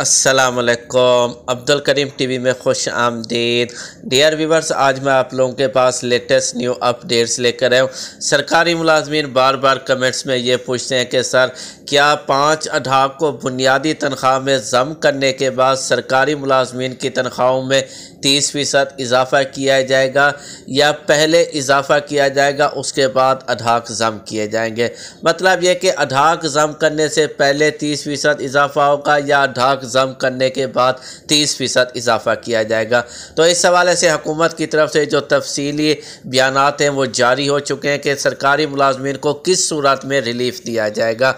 असलकम अब्दुल करीम टीवी में खुश आमदीद डियर व्यूवर्स आज मैं आप लोगों के पास लेटेस्ट न्यू अपडेट्स लेकर आया हूँ सरकारी मुलाजमीन बार बार कमेंट्स में ये पूछते हैं कि सर क्या पाँच अढ़ाक को बुनियादी तनख्वाह में जम करने के बाद सरकारी मुलाजमीन की तनख्वाहों में तीस फ़ीसद इजाफ़ा किया जाएगा या पहले इजाफ़ा किया जाएगा उसके बाद अढ़ाक जम किए जाएंगे मतलब ये कि अढ़ाक जम करने से पहले तीस फ़ीसद इजाफ़ा होगा या अढ़ाक तक जम करने के बाद तीस फ़ीसद इजाफा किया जाएगा तो इस हवाले से हुकूमत की तरफ से जो तफसीली बयान हैं वो जारी हो चुके हैं कि सरकारी मुलाजमीन को किस सूरत में रिलीफ दिया जाएगा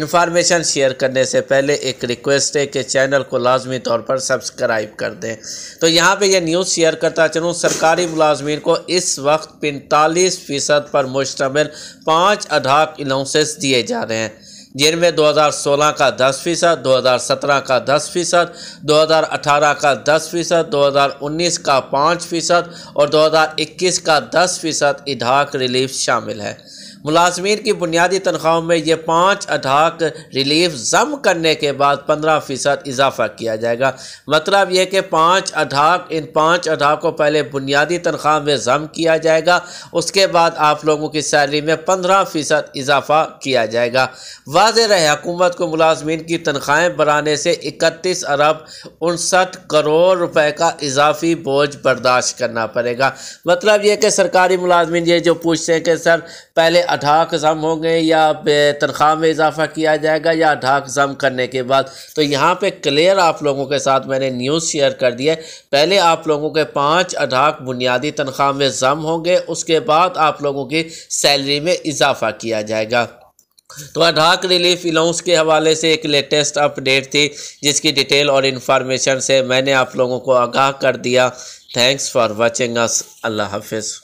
इंफॉर्मेशन शेयर करने से पहले एक रिक्वेस्ट है कि चैनल को लाजमी तौर पर सब्सक्राइब कर दें तो यहाँ पर यह न्यूज़ शेयर करता चलूँ सरकारी मुलाजमन को इस वक्त पैंतालीस फ़ीसद पर मुश्तमिल पाँच अधाक अलाउंसेस दिए जा रहे हैं जिनमें 2016 का 10 फीसद दो का 10 फीसद 2018 का 10 फीसद 2019 का 5 फीसद और 2021 का 10 फीसद इधाक रिलीफ शामिल है मुलाजमीन की बुनियादी तनख्वाहों में ये पाँच अठाक रिलीफ जम करने के बाद पंद्रह फ़ीसद इजाफा किया जाएगा मतलब यह कि पाँच अठाक इन पाँच अठाक को पहले बुनियादी तनख्वाह में जम किया जाएगा उसके बाद आप लोगों की सैलरी में पंद्रह फ़ीसद इजाफा किया जाएगा वाज रहे हुकूमत को मुलाजमीन की तनख्वाहें बढ़ाने से इकतीस अरब उनसठ करोड़ रुपए का इजाफी बोझ बर्दाश्त करना पड़ेगा मतलब यह कि सरकारी मुलाजमीन ये जो पूछते हैं कि सर पहले अठारह कज़ाम होंगे या तनख्वाह में इजाफा किया जाएगा या अठारह कज़ाम करने के बाद तो यहाँ पे क्लियर आप लोगों के साथ मैंने न्यूज़ शेयर कर दी है पहले आप लोगों के पाँच अठाक बुनियादी तनख्वाह में ज़म होंगे उसके बाद आप लोगों की सैलरी में इजाफा किया जाएगा तो अडाक रिलीफ अलाउंस के हवाले से एक लेटेस्ट अपडेट थी जिसकी डिटेल और इन्फॉर्मेशन से मैंने आप लोगों को आगाह कर दिया थैंक्स फॉर वॉचिंग अस अल्लाह हाफिज़